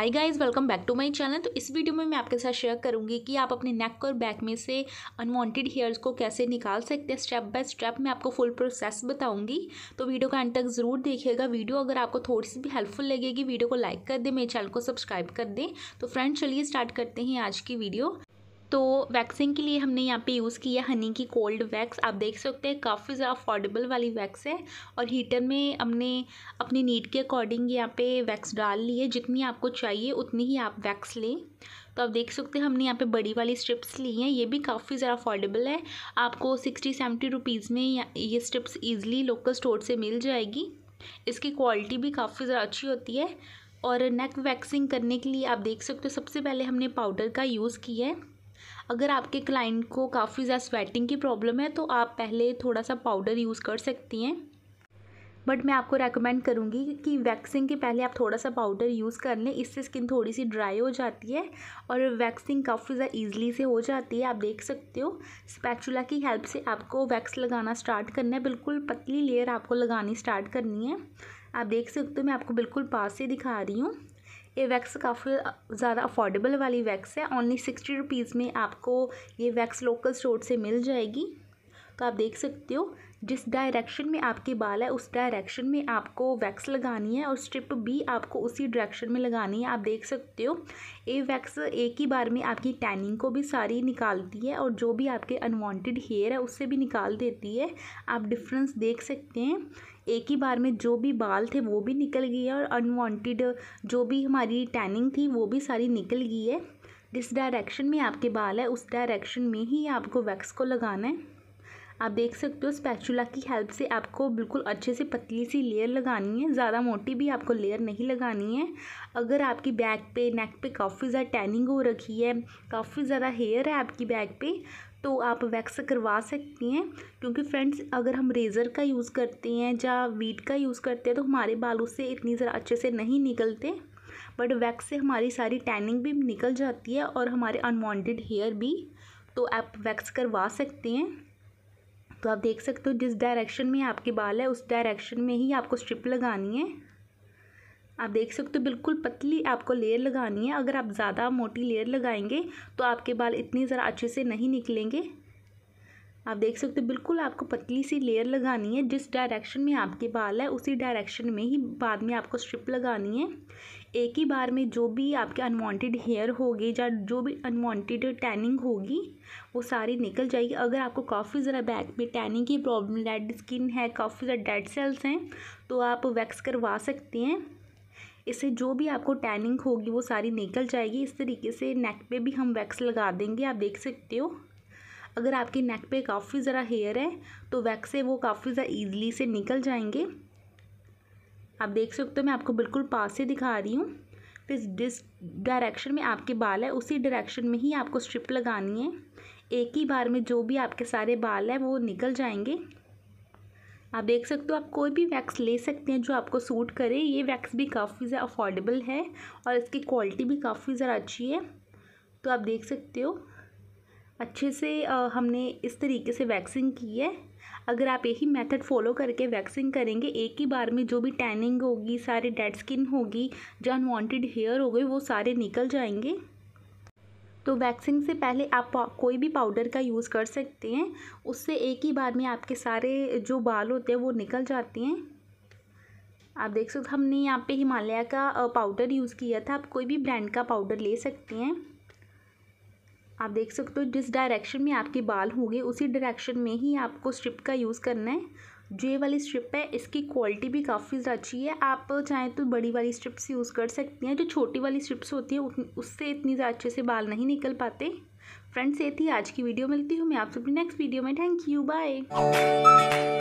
hi guys welcome back to my channel तो इस video में मैं आपके साथ शेयर करूंगी कि आप अपने नेक और बैक में से अनवांटेड हेयर्स को कैसे निकाल सकते हैं स्टेप बाय स्टेप मैं आपको फुल प्रोसेस बताऊंगी तो वीडियो का अंत तक ज़रूर देखिएगा वीडियो अगर आपको थोड़ी सी भी हेल्पफुल लगेगी वीडियो को लाइक कर दें मेरे चैनल को सब्सक्राइब कर दें तो फ्रेंड चलिए स्टार्ट करते हैं आज की वीडियो तो वैक्सिंग के लिए हमने यहाँ पे यूज़ किया हनी की कोल्ड वैक्स आप देख सकते हैं काफ़ी ज़्यादा अफोर्डेबल वाली वैक्स है और हीटर में हमने अपनी नीड के अकॉर्डिंग यहाँ पे वैक्स डाल ली है जितनी आपको चाहिए उतनी ही आप वैक्स लें तो आप देख सकते हैं हमने यहाँ पे बड़ी वाली स्ट्रिप्स ली हैं ये भी काफ़ी ज़्यादा अफोर्डेबल है आपको सिक्सटी सेवेंटी रुपीज़ में ये स्ट्रिप्स ईजिली लोकल स्टोर से मिल जाएगी इसकी क्वालिटी भी काफ़ी ज़्यादा अच्छी होती है और नेक वैक्सिंग करने के लिए आप देख सकते हो सबसे पहले हमने पाउडर का यूज़ किया है अगर आपके क्लाइंट को काफ़ी ज़्यादा स्वेटिंग की प्रॉब्लम है तो आप पहले थोड़ा सा पाउडर यूज़ कर सकती हैं बट मैं आपको रेकमेंड करूँगी कि वैक्सिंग के पहले आप थोड़ा सा पाउडर यूज़ कर लें इससे स्किन थोड़ी सी ड्राई हो जाती है और वैक्सिंग काफ़ी ज़्यादा ईजिली से हो जाती है आप देख सकते हो स्पैचुला की हेल्प से आपको वैक्स लगाना स्टार्ट करना है बिल्कुल पतली लेयर आपको लगानी स्टार्ट करनी है आप देख सकते हो मैं आपको बिल्कुल पास से दिखा रही हूँ ये वैक्स काफ़ी ज़्यादा अफोर्डेबल वाली वैक्स है ओनली सिक्सटी रुपीज़ में आपको ये वैक्स लोकल स्टोर से मिल जाएगी तो आप देख सकते हो जिस डायरेक्शन में आपके बाल है उस डायरेक्शन में आपको वैक्स लगानी है और स्ट्रिप बी आपको उसी डायरेक्शन में लगानी है आप देख सकते हो ए वैक्स एक ही बार में आपकी टैनिंग को भी सारी निकालती है और जो भी आपके अनवांटेड हेयर है उससे भी निकाल देती है आप डिफरेंस देख सकते हैं एक ही बार में जो भी बाल थे वो भी निकल गए और अनवॉन्टिड जो भी हमारी टैनिंग थी वो भी सारी निकल गई है जिस डायरेक्शन में आपके बाल है उस डायरेक्शन में ही आपको वैक्स को लगाना है आप देख सकते हो स्पैचुला की हेल्प से आपको बिल्कुल अच्छे से पतली सी लेयर लगानी है ज़्यादा मोटी भी आपको लेयर नहीं लगानी है अगर आपकी बैक पे नेक पे काफ़ी ज़्यादा टैनिंग हो रखी है काफ़ी ज़्यादा हेयर है आपकी बैक पे तो आप वैक्स करवा सकती हैं क्योंकि फ्रेंड्स अगर हम रेज़र का यूज़ करते हैं या वीट का यूज़ करते हैं तो हमारे बालों से इतनी ज़रा अच्छे से नहीं निकलते बट वैक्स से हमारी सारी टैनिंग भी निकल जाती है और हमारे अनवांटेड हेयर भी तो आप वैक्स करवा सकते हैं तो आप देख सकते हो जिस डायरेक्शन में आपके बाल है उस डायरेक्शन में ही आपको स्ट्रिप लगानी है आप देख सकते हो बिल्कुल पतली आपको लेयर लगानी है अगर आप ज़्यादा मोटी लेयर लगाएंगे तो आपके बाल इतनी ज़रा अच्छे से नहीं निकलेंगे आप देख सकते हो बिल्कुल आपको पतली सी लेयर लगानी है जिस डायरेक्शन में आपके बाल है उसी डायरेक्शन में ही बाद में आपको स्ट्रिप लगानी है एक ही बार में जो भी आपके अनवांटेड हेयर होगी या जो भी अनवांटेड टैनिंग होगी वो सारी निकल जाएगी अगर आपको काफ़ी ज़रा बैक में टैनिंग की प्रॉब्लम डेड स्किन है काफ़ी ज़्यादा डेड सेल्स हैं तो आप वैक्स करवा सकती हैं इससे जो भी आपको टैनिंग होगी वो सारी निकल जाएगी इस तरीके से नेक पे भी हम वैक्स लगा देंगे आप देख सकते हो अगर आपके नेक पे काफ़ी ज़रा हेयर है तो वैक्स से वो काफ़ी ज़रा ईजिली से निकल जाएंगे आप देख सकते हो मैं आपको बिल्कुल पास से दिखा रही हूँ फिर जिस डायरेक्शन में आपके बाल है उसी डायरेक्शन में ही आपको स्ट्रिप लगानी है एक ही बार में जो भी आपके सारे बाल है वो निकल जाएंगे आप देख सकते हो आप कोई भी वैक्स ले सकते हैं जो आपको सूट करे ये वैक्स भी काफ़ी ज़्यादा अफोर्डेबल है और इसकी क्वालिटी भी काफ़ी ज़्यादा अच्छी है तो आप देख सकते हो अच्छे से हमने इस तरीके से वैक्सिंग की है अगर आप यही मेथड फॉलो करके वैक्सिंग करेंगे एक ही बार में जो भी टैनिंग होगी सारे डेड स्किन होगी जो अनवांटेड हेयर हो गए वो सारे निकल जाएंगे तो वैक्सिंग से पहले आप कोई भी पाउडर का यूज़ कर सकते हैं उससे एक ही बार में आपके सारे जो बाल होते हैं वो निकल जाते हैं आप देख सकते हमने यहाँ पे हिमालय का पाउडर यूज़ किया था आप कोई भी ब्रांड का पाउडर ले सकते हैं आप देख सकते हो जिस डायरेक्शन में आपके बाल होंगे उसी डायरेक्शन में ही आपको स्ट्रिप का यूज़ करना है जो ये वाली स्ट्रिप है इसकी क्वालिटी भी काफ़ी अच्छी है आप चाहें तो बड़ी वाली स्ट्रिप्स यूज़ कर सकती हैं जो छोटी वाली स्ट्रिप्स होती है उससे इतनी ज़्यादा अच्छे से बाल नहीं निकल पाते फ्रेंड्स ये थी आज की वीडियो मिलती हूँ मैं आप सबकी नेक्स्ट वीडियो में थैंक यू बाय